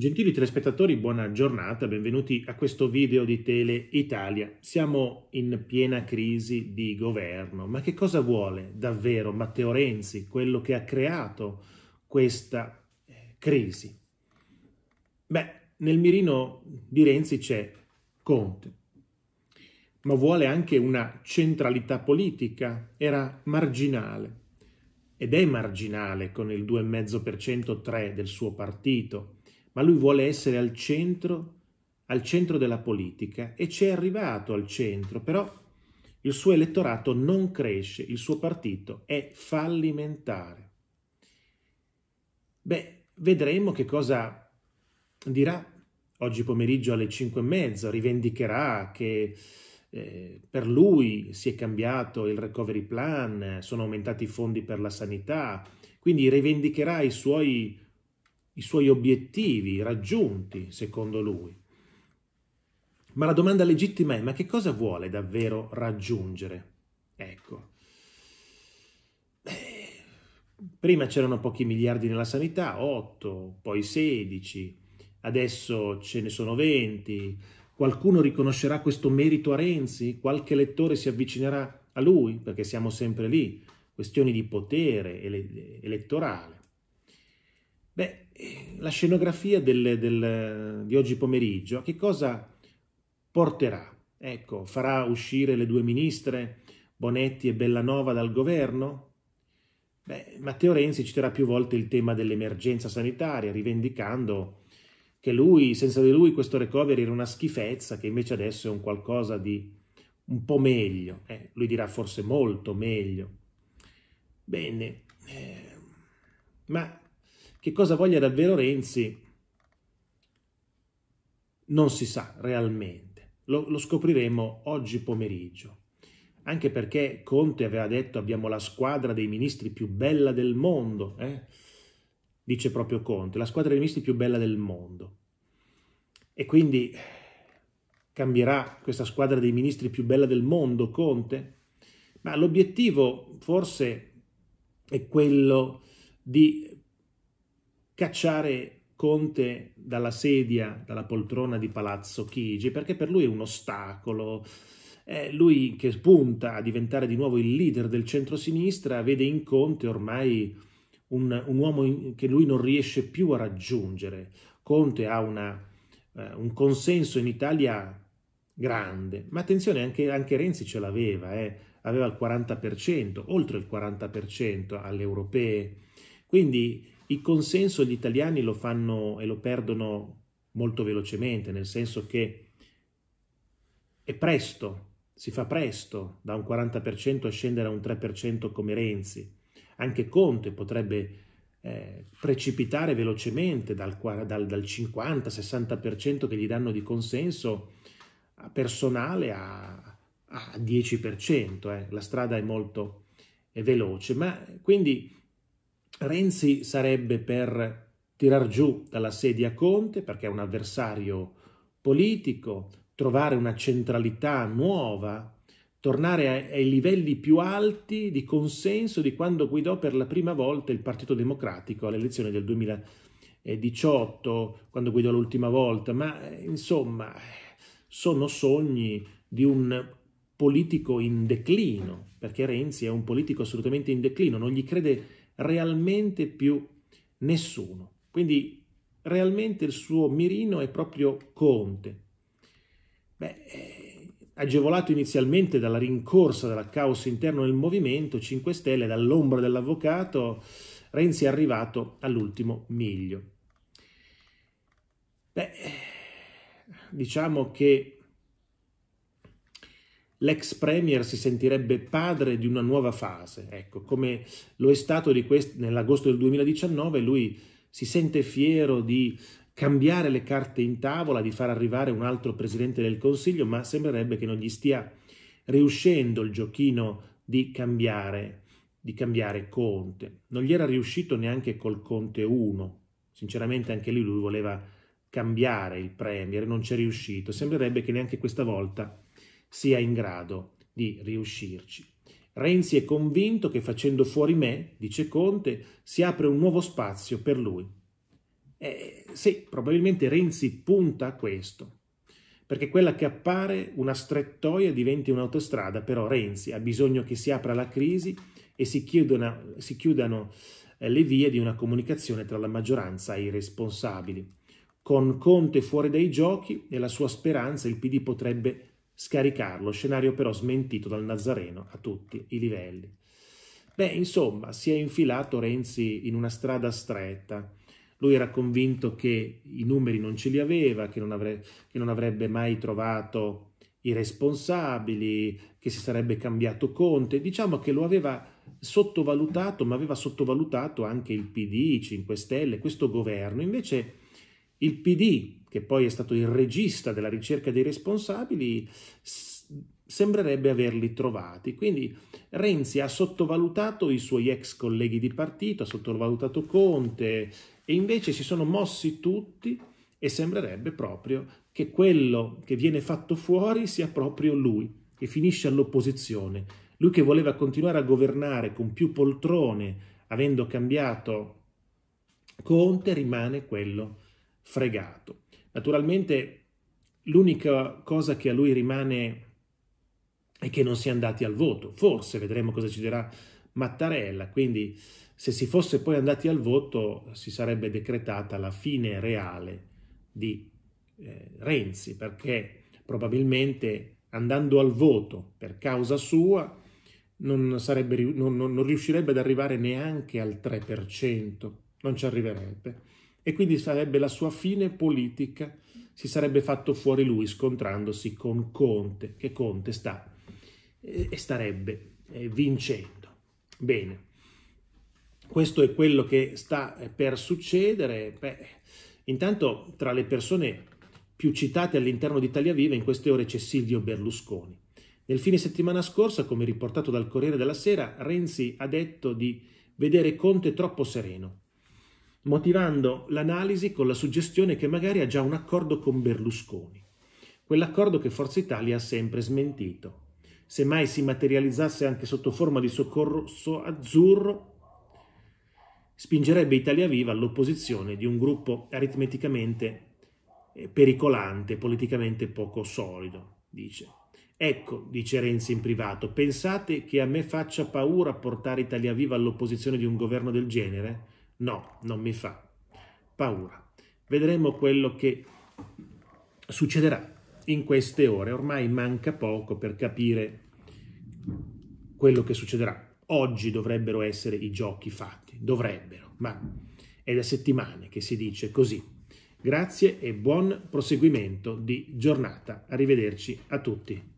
Gentili telespettatori, buona giornata, benvenuti a questo video di Tele Italia. Siamo in piena crisi di governo, ma che cosa vuole davvero Matteo Renzi, quello che ha creato questa eh, crisi? Beh, nel mirino di Renzi c'è Conte, ma vuole anche una centralità politica, era marginale, ed è marginale con il 2,5% 3 del suo partito, ma lui vuole essere al centro, al centro della politica e ci è arrivato al centro, però il suo elettorato non cresce, il suo partito è fallimentare. Beh, vedremo che cosa dirà oggi pomeriggio alle 5 e mezza, rivendicherà che eh, per lui si è cambiato il recovery plan, sono aumentati i fondi per la sanità, quindi rivendicherà i suoi i suoi obiettivi raggiunti, secondo lui. Ma la domanda legittima è, ma che cosa vuole davvero raggiungere? Ecco. Eh, prima c'erano pochi miliardi nella sanità, 8, poi 16, adesso ce ne sono 20. Qualcuno riconoscerà questo merito a Renzi? Qualche lettore si avvicinerà a lui? Perché siamo sempre lì, questioni di potere ele- elettorale. Beh, eh, la scenografia del, del, di oggi pomeriggio, che cosa porterà? Ecco, farà uscire le due ministre Bonetti e Bellanova dal governo? Beh, Matteo Renzi citerà più volte il tema dell'emergenza sanitaria, rivendicando che lui, senza di lui, questo recovery era una schifezza, che invece adesso è un qualcosa di un po' meglio. Eh, lui dirà forse molto meglio. Bene, eh, ma che cosa voglia davvero Renzi non si sa realmente, lo, lo scopriremo oggi pomeriggio. Anche perché Conte aveva detto abbiamo la squadra dei ministri più bella del mondo, eh? dice proprio Conte, la squadra dei ministri più bella del mondo. E quindi cambierà questa squadra dei ministri più bella del mondo Conte? Ma l'obiettivo forse è quello di cacciare Conte dalla sedia, dalla poltrona di Palazzo Chigi, perché per lui è un ostacolo. Eh, lui che punta a diventare di nuovo il leader del centrosinistra vede in Conte ormai un, un uomo in, che lui non riesce più a raggiungere. Conte ha una, eh, un consenso in Italia grande, ma attenzione anche, anche Renzi ce l'aveva, eh. aveva il 40%, oltre il 40% alle europee. Quindi il consenso gli italiani lo fanno e lo perdono molto velocemente, nel senso che è presto, si fa presto da un 40% a scendere a un 3% come Renzi. Anche Conte potrebbe eh, precipitare velocemente dal, dal, dal 50-60% che gli danno di consenso personale a, a 10%. Eh. La strada è molto è veloce, ma quindi Renzi sarebbe per tirar giù dalla sedia Conte perché è un avversario politico, trovare una centralità nuova, tornare ai livelli più alti di consenso di quando guidò per la prima volta il Partito Democratico alle elezioni del 2018, quando guidò l'ultima volta, ma eh, insomma sono sogni di un politico in declino, perché Renzi è un politico assolutamente in declino, non gli crede realmente più nessuno. Quindi realmente il suo mirino è proprio Conte. Beh, eh, agevolato inizialmente dalla rincorsa della caos interno del Movimento 5 Stelle, dall'ombra dell'avvocato, Renzi è arrivato all'ultimo miglio. Beh, diciamo che l'ex premier si sentirebbe padre di una nuova fase, ecco, come lo è stato quest- nell'agosto del 2019, lui si sente fiero di cambiare le carte in tavola, di far arrivare un altro presidente del Consiglio, ma sembrerebbe che non gli stia riuscendo il giochino di cambiare, di cambiare Conte. Non gli era riuscito neanche col Conte 1, sinceramente anche lì lui voleva cambiare il Premier, non c'è riuscito, sembrerebbe che neanche questa volta sia in grado di riuscirci. Renzi è convinto che facendo fuori me, dice Conte, si apre un nuovo spazio per lui. Eh, sì, probabilmente Renzi punta a questo, perché quella che appare una strettoia diventi un'autostrada, però Renzi ha bisogno che si apra la crisi e si chiudano, si chiudano eh, le vie di una comunicazione tra la maggioranza e i responsabili. Con Conte fuori dai giochi, nella sua speranza, il PD potrebbe scaricarlo, scenario però smentito dal Nazareno a tutti i livelli. Beh, insomma, si è infilato Renzi in una strada stretta. Lui era convinto che i numeri non ce li aveva, che non, avre- che non avrebbe mai trovato i responsabili, che si sarebbe cambiato Conte. Diciamo che lo aveva sottovalutato, ma aveva sottovalutato anche il PD, 5 Stelle, questo governo. Invece il PD, che poi è stato il regista della ricerca dei responsabili, sembrerebbe averli trovati. Quindi Renzi ha sottovalutato i suoi ex colleghi di partito, ha sottovalutato Conte e invece si sono mossi tutti e sembrerebbe proprio che quello che viene fatto fuori sia proprio lui, che finisce all'opposizione. Lui che voleva continuare a governare con più poltrone, avendo cambiato Conte, rimane quello che fregato. Naturalmente l'unica cosa che a lui rimane è che non si è andati al voto. Forse vedremo cosa ci dirà Mattarella, quindi se si fosse poi andati al voto si sarebbe decretata la fine reale di eh, Renzi, perché probabilmente andando al voto per causa sua non, sarebbe, non, non, non riuscirebbe ad arrivare neanche al 3%, non ci arriverebbe e quindi sarebbe la sua fine politica, si sarebbe fatto fuori lui scontrandosi con Conte, che Conte sta eh, e starebbe eh, vincendo. Bene, questo è quello che sta eh, per succedere. Beh, intanto tra le persone più citate all'interno di Italia Viva in queste ore c'è Silvio Berlusconi. Nel fine settimana scorsa, come riportato dal Corriere della Sera, Renzi ha detto di vedere Conte troppo sereno motivando l'analisi con la suggestione che magari ha già un accordo con Berlusconi, quell'accordo che Forza Italia ha sempre smentito. Se mai si materializzasse anche sotto forma di soccorso azzurro, spingerebbe Italia Viva all'opposizione di un gruppo aritmeticamente eh, pericolante, politicamente poco solido, dice. Ecco, dice Renzi in privato, pensate che a me faccia paura portare Italia Viva all'opposizione di un governo del genere? No, non mi fa paura. Vedremo quello che succederà in queste ore. Ormai manca poco per capire quello che succederà. Oggi dovrebbero essere i giochi fatti, dovrebbero, ma è da settimane che si dice così. Grazie e buon proseguimento di giornata. Arrivederci a tutti.